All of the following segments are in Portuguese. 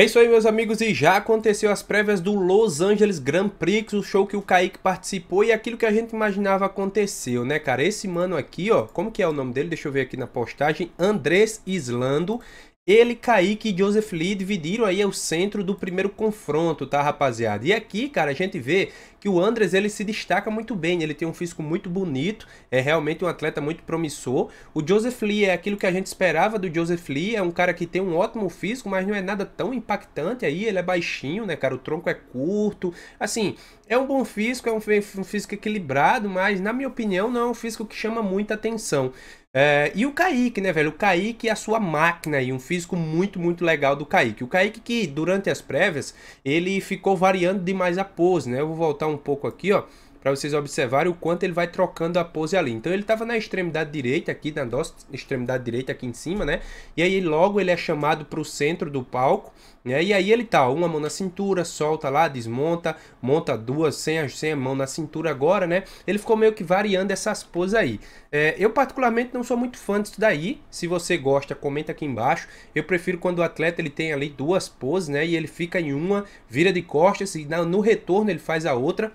É isso aí, meus amigos, e já aconteceu as prévias do Los Angeles Grand Prix, o show que o Kaique participou e aquilo que a gente imaginava aconteceu, né, cara? Esse mano aqui, ó, como que é o nome dele? Deixa eu ver aqui na postagem, Andrés Islando, ele, Kaique e Joseph Lee dividiram aí o centro do primeiro confronto, tá, rapaziada? E aqui, cara, a gente vê que o Andres, ele se destaca muito bem, ele tem um físico muito bonito, é realmente um atleta muito promissor. O Joseph Lee é aquilo que a gente esperava do Joseph Lee, é um cara que tem um ótimo físico, mas não é nada tão impactante aí, ele é baixinho, né, cara, o tronco é curto, assim... É um bom físico, é um físico equilibrado, mas na minha opinião não é um físico que chama muita atenção. É, e o Kaique, né, velho? O Kaique e a sua máquina e um físico muito, muito legal do Kaique. O Kaique que, durante as prévias, ele ficou variando demais a pose, né? Eu vou voltar um pouco aqui, ó para vocês observarem o quanto ele vai trocando a pose ali. Então ele estava na extremidade direita aqui, na nossa extremidade direita aqui em cima, né? E aí logo ele é chamado para o centro do palco, né? E aí ele tá, uma mão na cintura, solta lá, desmonta, monta duas sem a, sem a mão na cintura agora, né? Ele ficou meio que variando essas poses aí. É, eu particularmente não sou muito fã disso daí. Se você gosta, comenta aqui embaixo. Eu prefiro quando o atleta ele tem ali duas poses, né? E ele fica em uma, vira de costas e no retorno ele faz a outra.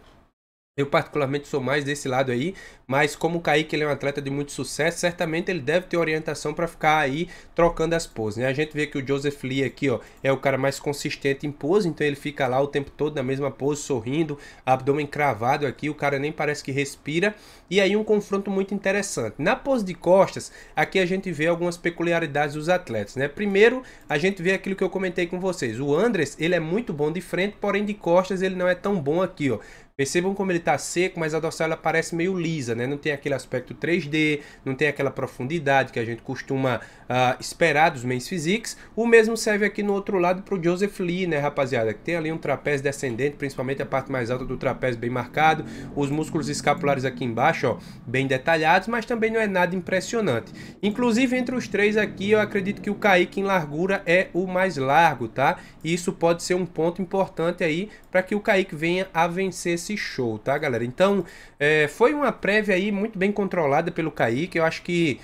Eu particularmente sou mais desse lado aí, mas como o Kaique ele é um atleta de muito sucesso, certamente ele deve ter orientação para ficar aí trocando as poses, né? A gente vê que o Joseph Lee aqui, ó, é o cara mais consistente em pose, então ele fica lá o tempo todo na mesma pose, sorrindo, abdômen cravado aqui, o cara nem parece que respira, e aí um confronto muito interessante. Na pose de costas, aqui a gente vê algumas peculiaridades dos atletas, né? Primeiro, a gente vê aquilo que eu comentei com vocês. O Andres, ele é muito bom de frente, porém de costas ele não é tão bom aqui, ó. Percebam como ele está seco, mas a dorsal parece meio lisa, né? Não tem aquele aspecto 3D, não tem aquela profundidade que a gente costuma uh, esperar dos mains physiques. O mesmo serve aqui no outro lado para o Joseph Lee, né, rapaziada? Que tem ali um trapézio descendente, principalmente a parte mais alta do trapézio bem marcado. Os músculos escapulares aqui embaixo, ó, bem detalhados, mas também não é nada impressionante. Inclusive, entre os três aqui, eu acredito que o Kaique em largura é o mais largo, tá? E isso pode ser um ponto importante aí para que o Kaique venha a vencer esse show, tá, galera? Então, é, foi uma prévia aí muito bem controlada pelo Kaique. Eu acho que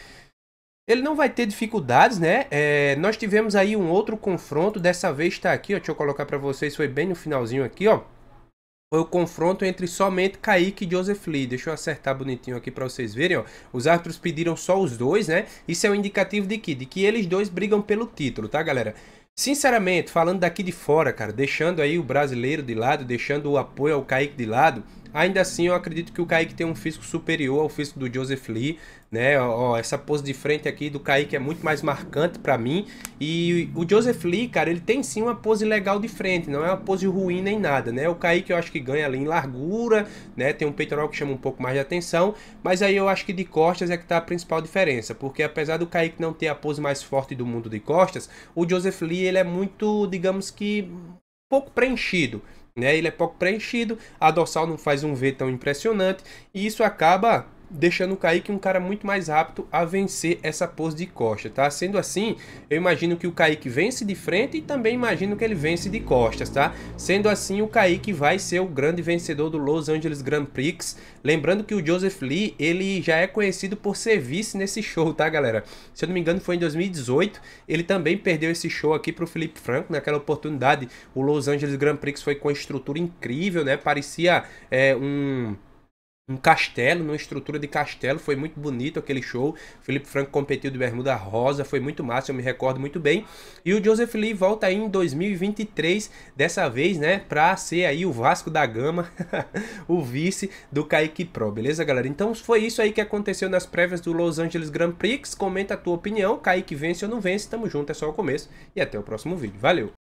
ele não vai ter dificuldades, né? É, nós tivemos aí um outro confronto, dessa vez está aqui, ó, deixa eu colocar para vocês, foi bem no finalzinho aqui, ó. Foi o confronto entre somente Kaique e Joseph Lee. Deixa eu acertar bonitinho aqui para vocês verem, ó. Os árbitros pediram só os dois, né? Isso é um indicativo de que? De que eles dois brigam pelo título, tá, galera? Sinceramente, falando daqui de fora, cara, deixando aí o brasileiro de lado, deixando o apoio ao Kaique de lado, Ainda assim, eu acredito que o Kaique tem um físico superior ao físico do Joseph Lee, né? Ó, essa pose de frente aqui do Kaique é muito mais marcante para mim. E o Joseph Lee, cara, ele tem sim uma pose legal de frente, não é uma pose ruim nem nada, né? O Kaique eu acho que ganha ali em largura, né? Tem um peitoral que chama um pouco mais de atenção, mas aí eu acho que de costas é que tá a principal diferença, porque apesar do Kaique não ter a pose mais forte do mundo de costas, o Joseph Lee, ele é muito, digamos que, pouco preenchido. Né? Ele é pouco preenchido, a dorsal não faz um V tão impressionante e isso acaba deixando o Kaique um cara muito mais rápido a vencer essa pose de costas, tá? Sendo assim, eu imagino que o Kaique vence de frente e também imagino que ele vence de costas, tá? Sendo assim, o Kaique vai ser o grande vencedor do Los Angeles Grand Prix. Lembrando que o Joseph Lee, ele já é conhecido por ser vice nesse show, tá, galera? Se eu não me engano, foi em 2018. Ele também perdeu esse show aqui pro Felipe Franco. Naquela oportunidade, o Los Angeles Grand Prix foi com uma estrutura incrível, né? Parecia é, um um castelo, numa estrutura de castelo. Foi muito bonito aquele show. Felipe Franco competiu de bermuda rosa, foi muito massa, eu me recordo muito bem. E o Joseph Lee volta aí em 2023, dessa vez, né, pra ser aí o Vasco da Gama, o vice do Kaique Pro, beleza, galera? Então foi isso aí que aconteceu nas prévias do Los Angeles Grand Prix. Comenta a tua opinião, Kaique vence ou não vence, tamo junto, é só o começo. E até o próximo vídeo, valeu!